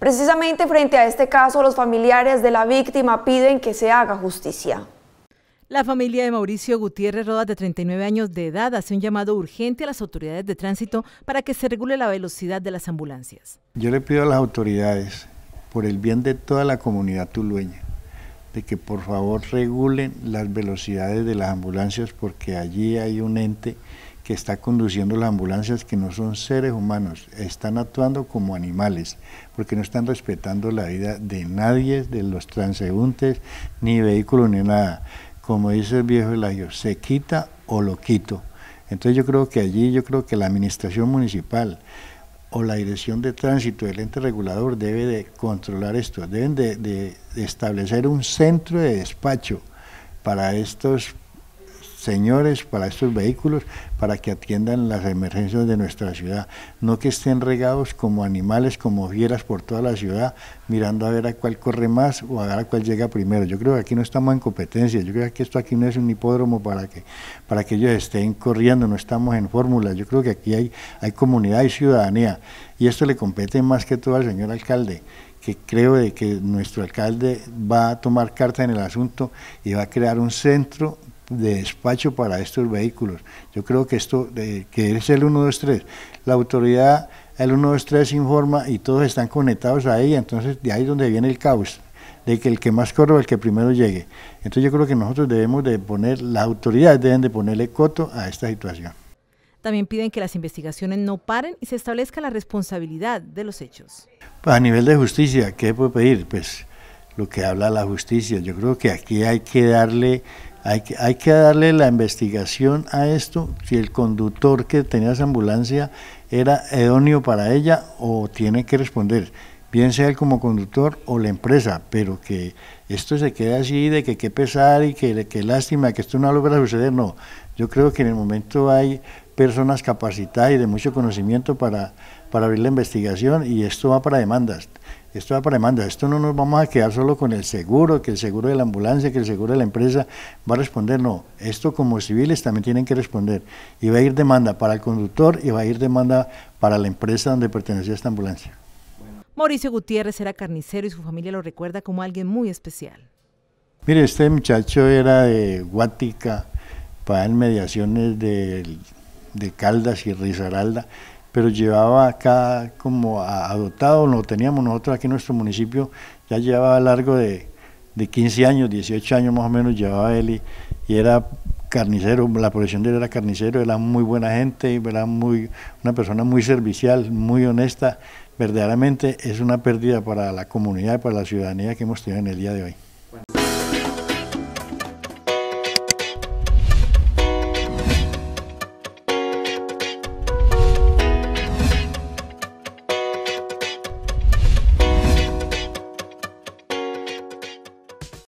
Precisamente frente a este caso, los familiares de la víctima piden que se haga justicia. La familia de Mauricio Gutiérrez Rodas, de 39 años de edad, hace un llamado urgente a las autoridades de tránsito para que se regule la velocidad de las ambulancias. Yo le pido a las autoridades, por el bien de toda la comunidad tulueña, de que por favor regulen las velocidades de las ambulancias porque allí hay un ente que está conduciendo las ambulancias, que no son seres humanos, están actuando como animales, porque no están respetando la vida de nadie, de los transeúntes, ni vehículos, ni nada. Como dice el viejo Elayo, se quita o lo quito. Entonces yo creo que allí, yo creo que la administración municipal o la dirección de tránsito, del ente regulador, debe de controlar esto, deben de, de establecer un centro de despacho para estos señores, para estos vehículos, para que atiendan las emergencias de nuestra ciudad. No que estén regados como animales, como fieras por toda la ciudad, mirando a ver a cuál corre más o a ver a cuál llega primero. Yo creo que aquí no estamos en competencia, yo creo que esto aquí no es un hipódromo para que, para que ellos estén corriendo, no estamos en fórmula. Yo creo que aquí hay, hay comunidad y ciudadanía, y esto le compete más que todo al señor alcalde que creo de que nuestro alcalde va a tomar carta en el asunto y va a crear un centro de despacho para estos vehículos. Yo creo que esto, que es el 123, la autoridad, el 123 informa y todos están conectados a ella, entonces de ahí es donde viene el caos, de que el que más corre el que primero llegue. Entonces yo creo que nosotros debemos de poner, las autoridades deben de ponerle coto a esta situación. También piden que las investigaciones no paren y se establezca la responsabilidad de los hechos. Pues, a nivel de justicia, ¿qué puede pedir? Pues lo que habla la justicia. Yo creo que aquí hay que darle hay que, hay que darle la investigación a esto, si el conductor que tenía esa ambulancia era idóneo para ella o tiene que responder, bien sea él como conductor o la empresa, pero que esto se quede así de que qué pesar y que, que lástima que esto no logra suceder, no. Yo creo que en el momento hay personas capacitadas y de mucho conocimiento para, para abrir la investigación y esto va para demandas esto va para demanda, esto no nos vamos a quedar solo con el seguro, que el seguro de la ambulancia, que el seguro de la empresa va a responder, no, esto como civiles también tienen que responder y va a ir demanda para el conductor y va a ir demanda para la empresa donde pertenecía esta ambulancia. Mauricio Gutiérrez era carnicero y su familia lo recuerda como alguien muy especial. Mire, este muchacho era de Guática, para en mediaciones de, de Caldas y Risaralda, pero llevaba acá como adoptado, lo teníamos nosotros aquí en nuestro municipio, ya llevaba largo de, 15 años, 18 años más o menos llevaba él y, era carnicero, la profesión de él era carnicero, era muy buena gente, era muy, una persona muy servicial, muy honesta, verdaderamente es una pérdida para la comunidad y para la ciudadanía que hemos tenido en el día de hoy.